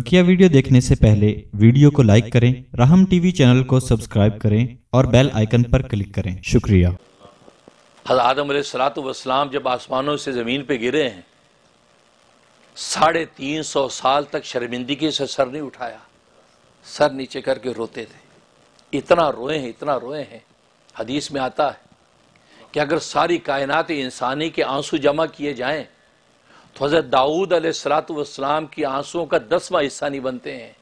बकिया वीडियो देखने से पहले वीडियो को लाइक करें राहम टीवी चैनल को सब्सक्राइब करें और बेल आइकन पर क्लिक करें शुक्रिया आदम सलात वसलाम जब आसमानों से ज़मीन पे गिरे हैं साढ़े तीन सौ साल तक शर्मिंदगी से सर नहीं उठाया सर नीचे करके रोते थे इतना रोए हैं इतना रोए हैं हदीस में आता है कि अगर सारी कायनात इंसानी के आंसू जमा किए जाएं हज़रत दाऊद अलैहिस्सलाम की आंसुओं का दसवां हिस्सा नहीं बनते हैं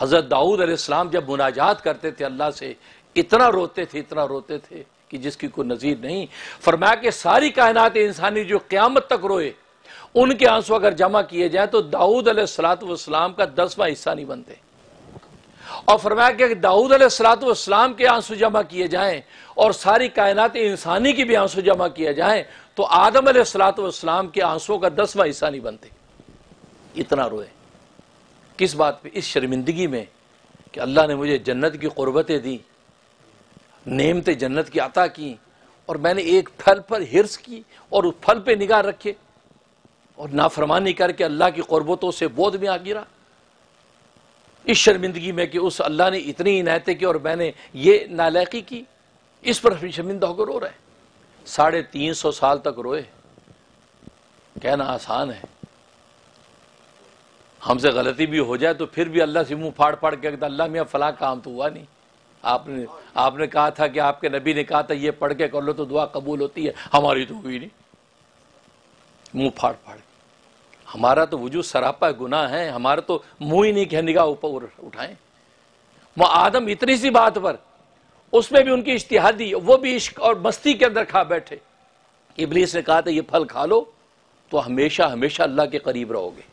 हज़रत दाऊद अलैहिस्सलाम जब मुनाजात करते थे अल्लाह से इतना रोते थे इतना रोते थे कि जिसकी कोई नज़ीर नहीं फरमाया कि सारी कायनात इंसानी जो क़्यामत तक रोए उनके आंसू अगर जमा किए जाए तो दाऊद अलैहिस्सलाम का दसवां हिस्सा नहीं बनते और फरमाया कि दाऊद अलैहिस्सलाम के आंसू जमा किए जाएं और सारी कायनात इंसानी की भी आंसू जमा किए जाएं तो आदम सलाम के आंसुओं का दसवां हिस्सा नहीं बनते इतना रोए किस बात पे इस शर्मिंदगी में कि अल्लाह ने मुझे जन्नत की कुर्बतें दी नेमते जन्नत की अता की और मैंने एक फल पर हिरस की और उस फल पे निगाह रखे और नाफरमानी करके अल्लाह की क़ुरबतों से बोध में आ गिरा इस शर्मिंदगी में कि उस अल्लाह ने इतनी इनायतें की और मैंने ये नालायकी की इस पर शर्मिंदा होकर रो रहा है साढ़े तीन सौ साल तक रोए कहना आसान है हमसे गलती भी हो जाए तो फिर भी अल्लाह से मुंह फाड़ फाड़ के अल्लाह मियाँ फला काम तो हुआ नहीं आपने आपने कहा था कि आपके नबी ने कहा था ये पढ़ के कर लो तो दुआ कबूल होती है हमारी तो हुई नहीं मुंह फाड़ फाड़ हमारा तो वजूद सरापा गुना है हमारा तो मुंह ही नहीं कहने का ऊपर उठाएं वो आदम इतनी सी बात पर उसमें भी उनकी इश्तिहादी वो भी इश्क और मस्ती के अंदर खा बैठे इबलीस ने कहा था ये फल खा लो तो हमेशा हमेशा अल्लाह के करीब रहोगे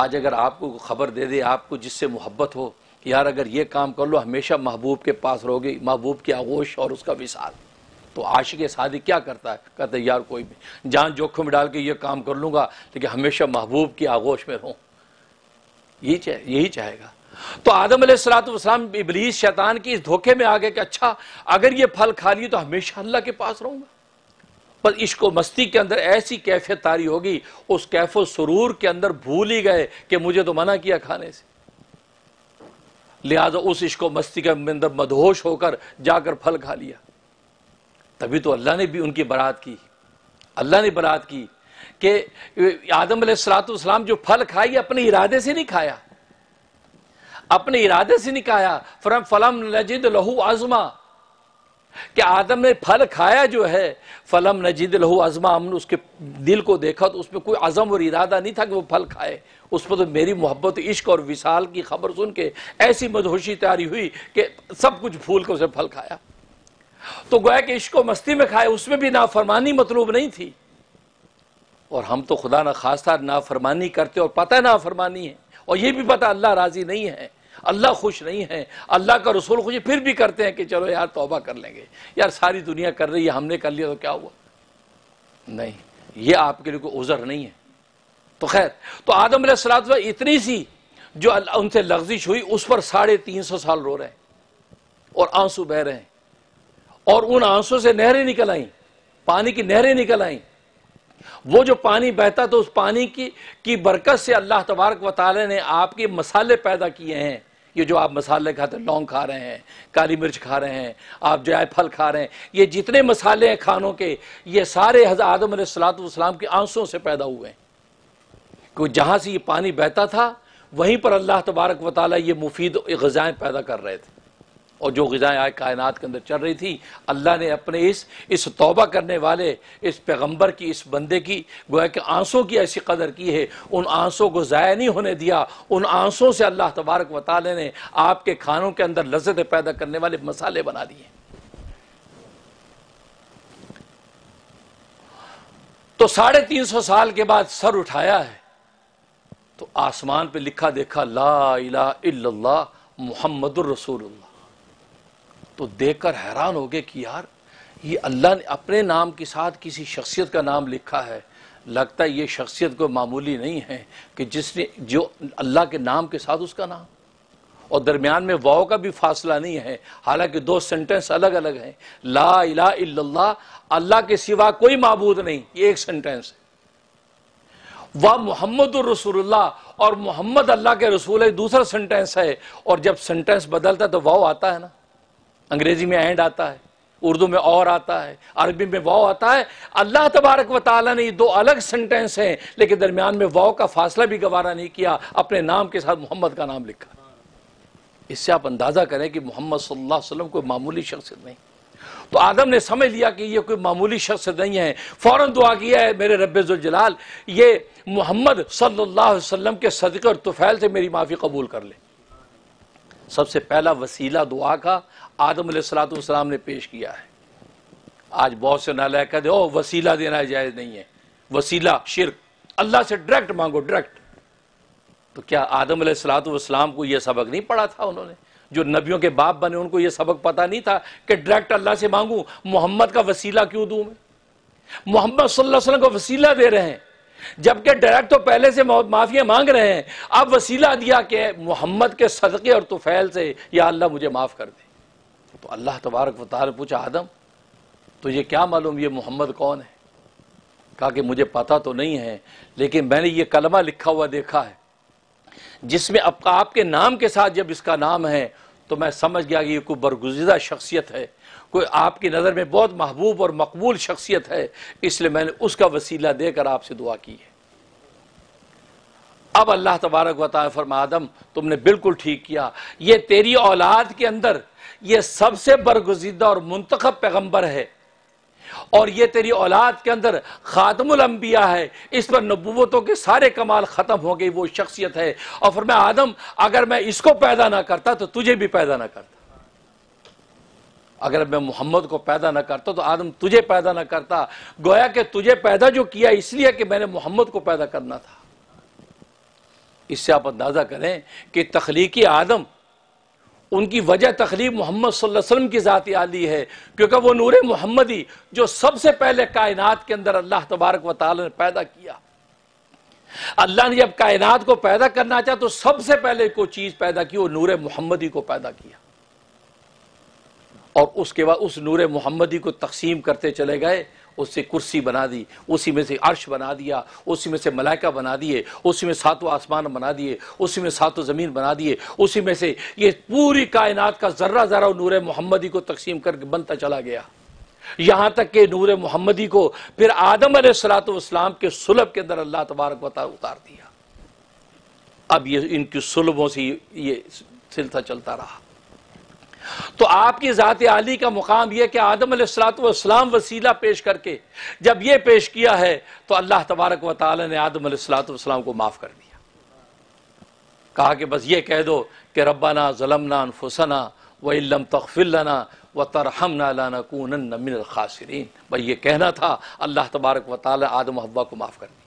आज अगर आपको खबर दे दे आपको जिससे मोहब्बत हो यार अगर ये काम कर लो हमेशा महबूब के पास रहोगे महबूब की आगोश और उसका विशाल तो आशिक शादी क्या करता है कहते यार कोई भी जान जोखिम डाल के ये काम कर लूँगा लेकिन हमेशा महबूब की आगोश में रहूं यही चाहे यही चाहेगा तो आदम सलाम इबलीस शैतान की इस धोखे में आ गए कि अच्छा अगर ये फल खा लिए तो हमेशा अल्लाह के पास रहूंगा पर इश्को मस्ती के अंदर ऐसी कैफियत तारी होगी उस कैफो सुरूर के अंदर भूल ही गए कि मुझे तो मना किया खाने से लिहाजा उस इश्को मस्ती के अंदर मदहोश होकर जाकर फल खा लिया तभी तो अल्लाह ने भी उनकी बरात की अल्लाह ने बरात की कि आदम सलाम जो फल खाई अपने इरादे से नहीं खाया अपने इरादे से निकाया फ्रम फलम नजीद लहू आजमा कि आदम ने फल खाया जो है फलम नजीद लहू आजमा हमने उसके दिल को देखा तो उसमें कोई आजम और इरादा नहीं था कि वो फल खाए उस पर तो मेरी मोहब्बत इश्क और विशाल की खबर सुन के ऐसी मदहोशी तैयारी हुई कि सब कुछ फूल कर उसे फल खाया तो गोया कि इश्को मस्ती में खाए उसमें भी नाफरमानी मतलूब नहीं थी और हम तो खुदा न खासा नाफरमानी करते और पता है नाफरमानी है और ये भी पता अल्लाह राज़ी नहीं है अल्लाह खुश नहीं है अल्लाह का रसूल खुश फिर भी करते हैं कि चलो यार तोबा कर लेंगे यार सारी दुनिया कर रही है हमने कर लिया तो क्या हुआ नहीं ये आपके लिए कोई उज़र नहीं है तो खैर तो आदम सलात इतनी सी जो उनसे लफ्जिश हुई उस पर साढ़े तीन सौ साल रो रहे हैं और आंसू बह रहे हैं और उन आंसू से नहरें निकल आई पानी की नहरें निकल आई वो जो पानी बहता तो उस पानी की की बरकत से अल्लाह तबारक वाले ने आपके मसाले पैदा किए हैं ये जो आप मसाले खाते हैं लौंग खा रहे हैं काली मिर्च खा रहे हैं आप जायफल खा रहे हैं ये जितने मसाले हैं खानों के ये सारे हजार आदम सलातम के आंसुओं से पैदा हुए हैं क्योंकि जहाँ से ये पानी बहता था वहीं पर अल्लाह तबारक वाली ये मुफीद गज़ाएँ पैदा कर रहे थे और जो गज़ाएँ आए कायनात के अंदर चल रही थी अल्लाह ने अपने इस इस तौबा करने वाले इस पैगम्बर की इस बंदे की गोया कि आंसों की ऐसी कदर की है उन आंसों को ज़ाया नहीं होने दिया उन आंसों से अल्लाह तबारक वाले ने आपके खानों के अंदर लजत पैदा करने वाले मसाले बना दिए तो साढ़े तीन सौ साल के बाद सर उठाया है तो आसमान पे लिखा देखा ला इला मोहम्मद रसूल तो देखकर हैरान हो गए कि यार ये अल्लाह ने अपने नाम के साथ किसी शख्सियत का नाम लिखा है लगता है ये शख्सियत को मामूली नहीं है कि जिसने जो अल्लाह के नाम के साथ उसका नाम और दरमियान में वाओ का भी फासला नहीं है हालांकि दो सेंटेंस अलग अलग हैं ला इला इल्लल्लाह अल्लाह के सिवा कोई मबूद नहीं ये एक सेंटेंस है वह मोहम्मद रसूलुल्लाह और मोहम्मद अल्लाह के रसूल है दूसरा सेंटेंस है और जब सेंटेंस बदलता है तो वाओ आता है ना अंग्रेजी में एंड आता है उर्दू में और आता है अरबी में वाव आता है अल्लाह तबारक व ताली ने ये दो अलग सेंटेंस हैं लेकिन दरमियान में वाव का फासला भी गवारा नहीं किया अपने नाम के साथ मोहम्मद का नाम लिखा इससे आप अंदाज़ा करें कि मोहम्मद सल्लल्लाहु अलैहि वसल्लम कोई मामूली शख्सियत नहीं तो आदम ने समझ लिया कि ये कोई मामूली शख्स नहीं है फ़ौर दुआ किया है मेरे रबाल ये मोहम्मद सल्लल्लाहु अलैहि वसल्लम के सदक़ और तुफ़ैल से मेरी माफ़ी कबूल कर ले सबसे पहला वसीला दुआ का आदम सलाम ने पेश किया है आज बहुत से नाला कह दे ओ वसीला देना जायज़ नहीं है वसीला शिरक अल्लाह से डायरेक्ट मांगो डायरेक्ट तो क्या आदम सलाम को यह सबक नहीं पढ़ा था उन्होंने जो नबियों के बाप बने उनको यह सबक पता नहीं था कि डायरेक्ट अल्लाह से मांगू मोहम्मद का वसीला क्यों दू मैं मोहम्मद सल्लाम को वसीला दे रहे हैं जबकि डायरेक्ट तो पहले से माफिया मांग रहे हैं अब वसीला दिया कि मोहम्मद के सदक़े और तुफैल से या अल्लाह मुझे माफ़ कर दे तो अल्लाह तबारक वतार पूछा आदम तो ये क्या मालूम ये मोहम्मद कौन है कहा कि मुझे पता तो नहीं है लेकिन मैंने ये कलमा लिखा हुआ देखा है जिसमें आपका आपके नाम के साथ जब इसका नाम है तो मैं समझ गया कि ये कोई बरगुजीदा शख्सियत है कोई आपकी नज़र में बहुत महबूब और मकबूल शख्सियत है इसलिए मैंने उसका वसीला देकर आपसे दुआ की है अब अल्लाह तबारक फरमा आदम तुमने बिल्कुल ठीक किया ये तेरी औलाद के अंदर ये सबसे बरगजीदा और मुंतखब पैगंबर है और ये तेरी औलाद के अंदर ख़ातमलम्बिया है इस पर नबूतों के सारे कमाल ख़त्म हो गई वो शख्सियत है और फिर मैं आदम अगर मैं इसको पैदा ना करता तो तुझे भी पैदा ना करता अगर मैं मोहम्मद को पैदा ना करता तो आदम तुझे पैदा ना करता गोया कि तुझे पैदा जो किया इसलिए कि मैंने मोहम्मद को पैदा करना था इससे आप अंदाज़ा करें कि तखलीकी आदम उनकी वजह तखलीक मोहम्मद वसल्लम की ज़ाती आली है क्योंकि वो नूर मोहम्मदी जो सबसे पहले कायनात के अंदर अल्लाह तबारक व ताल ने पैदा किया अल्लाह ने जब कायनात को पैदा करना चाहा तो सबसे पहले को चीज़ पैदा की वो नूर मोहम्मदी को पैदा किया और उसके बाद उस नूर मोहम्मदी को तकसीम करते चले गए उससे कुर्सी बना दी उसी में से अर्श बना दिया उसी में से मलाइका बना दिए उसी में सातों आसमान बना दिए उसी में सातों ज़मीन बना दिए उसी में से ये पूरी कायनात का ज़र्रा ज़रा नूर मोहम्मदी को तकसीम करके बनता चला गया यहां तक कि नूर मोहम्मदी को फिर आदम सलातम के सुलभ के अंदर अल्लाह तबारक उतार दिया अब ये इनकी सुलभों से ये सिलसिला चलता रहा तो आपकी ज़ात आली का मुकाम यह कि आदम सलाम वसीला पेश करके जब यह पेश किया है तो अल्लाह तबारक व ताल ने आदम सलाम को माफ़ कर दिया कहा कि बस ये कह दो कि रब्बाना ज़लमना फुसना व इलम तखफिलना व तरहम नाना कून नमिन खासरीन भाई ये कहना था अल्लाह तबारक व ताल आदम हब्बा को माफ़ कर दिया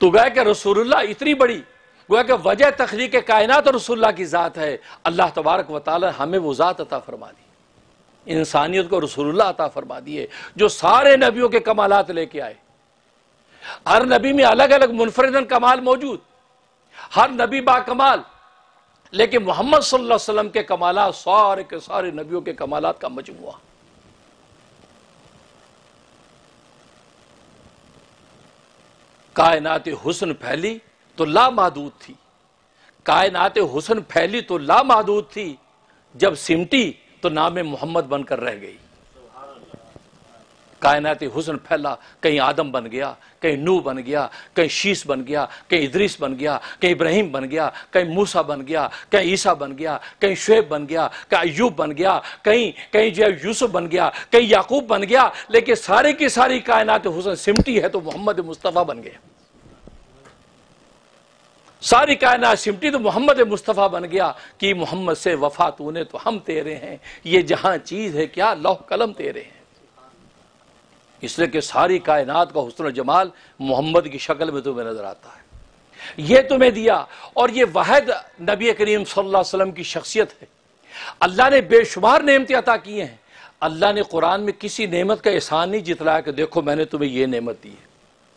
तो गए कि रसूल्ला इतनी बड़ी गोया कि वजह तखलीक कायनात और रसुल्ला की ज़ात है अल्लाह तबारक व ताली हमें वो ज़ात अता फरमा दी इंसानियत को रसुल्ला अता फरमा दिए जो सारे नबियों के कमालत लेके आए हर नबी में अलग अलग मुनफरदन कमाल मौजूद हर नबी बा कमाल लेकिन मोहम्मद सल्लल्लाहु अलैहि वसल्लम के कमाल सारे के सारे नबियों के कमालत का मजमु कायनात हुसन फैली तो लामहदूद थी कायनात हुसन फैली तो लामहदूद थी जब सिमटी तो नाम मोहम्मद बनकर रह गई कायनात हुसन फैला कहीं आदम बन गया कहीं नू बन गया कहीं शीश बन गया कहीं इदरीस बन गया कहीं इब्राहिम बन गया कहीं मूसा बन गया कहीं ईसा बन गया कहीं शुएब बन गया कहीं अयूब बन गया कहीं कहीं जो यूसुफ बन गया कहीं याकूब बन गया लेकिन सारे की सारी कायनात हुसन सिमटी है तो मोहम्मद मुस्तफ़ा बन गया सारी कायनात सिमटी तो मोहम्मद मुस्तफ़ा बन गया कि मोहम्मद से वफा तूने तो हम तेरे हैं ये जहां चीज़ है क्या लौह कलम तेरे हैं इसलिए कि सारी कायनात का हुसन जमाल मोहम्मद की शक्ल में तुम्हें नज़र आता है ये तुम्हें दिया और ये वाहद नबी करीम सल्लल्लाहु अलैहि वसल्लम की शख्सियत है अल्लाह ने बेशुमार नेमतें अता किए हैं अल्लाह ने कुरान में किसी नेमत का एहसान नहीं जितलाया कि देखो मैंने तुम्हें यह नेमत दी है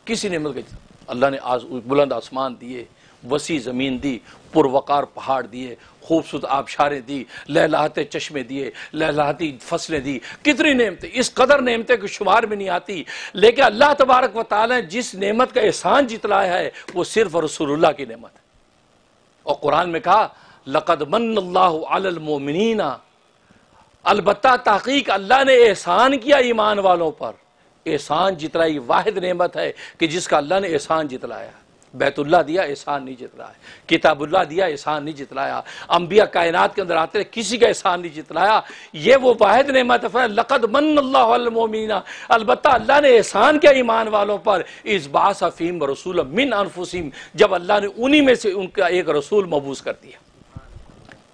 किसी नेमत का अल्लाह ने आज बुलंद आसमान दिए वसी ज़मीन दी पुरवकार पहाड़ दिए खूबसूरत आबशारें दी लहलाते चश्मे दिए लहलाती फसलें दी कितनी नेमतें इस कदर नेमतें कि शुमार में नहीं आती लेकिन अल्लाह तबारक व ताली जिस नेमत का एहसान जितलाया है वो सिर्फ रसूलुल्लाह की नेमत है और कुरान में कहा लकद मनल्लामिनना अलबत् तहकीक अल्लाह ने एहसान किया ईमान वालों पर एहसान जितलाई वाहिद नेमत है कि जिसका अल्लाह ने एहसान जितलाया बैतुल्ला दिया एहसान नहीं जितलाया किताबुल्ला दिया एहसान नहीं जितलाया अंबिया कायनात के अंदर आते रहे किसी का एहसान नहीं जितलाया ये वो वाहिद नमत लक़द मन अलबत् अल्लाह ने एहसान किया ईमान वालों पर इस बास अफ़ीम रसूल मिन अनफुसीम जब अल्लाह ने उन्हीं में से उनका एक रसूल मबूस कर दिया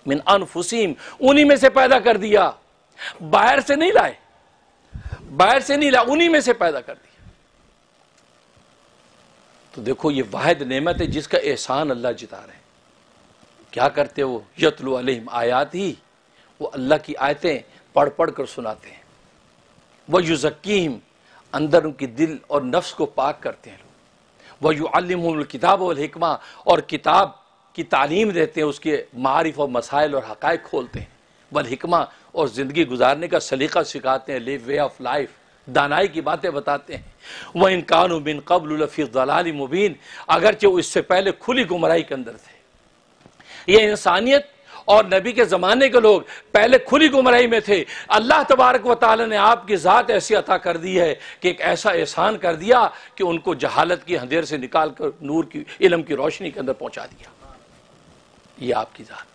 मिन अनफुसीम उन्हीं में से पैदा कर दिया बाहर से नहीं लाए बाहर से नहीं लाए उन्हीं में से पैदा कर दिया तो देखो ये वाहिद नेमत है जिसका एहसान अल्लाह जिता रहे हैं क्या करते वो यतलु अलहम आयात ही वो अल्लाह की आयतें पढ़ पढ़ कर सुनाते हैं वह युजक्कीम अंदर उनकी दिल और नफ्स को पाक करते हैं लोग वह युमल किताब और किताब की तालीम देते हैं उसके मारिफ और मसाइल और हक़ खोलते हैं वलहिकमा और ज़िंदगी गुजारने का सलीका सिखाते हैं लिव वे ऑफ़ लाइफ दानाई की बातें बताते हैं वह इनकान बिन कबल लफ़ी दलाल मुबीन अगरचे वो इससे पहले खुली गुमराही के अंदर थे ये इंसानियत और नबी के ज़माने के लोग पहले खुली गुमराही में थे अल्लाह तबारक व ताली ने आपकी ज़ात ऐसी अता कर दी है कि एक ऐसा एहसान कर दिया कि उनको जहालत की अंधेर से निकाल कर नूर की इलम की रोशनी के अंदर पहुंचा दिया ये आपकी ज़ात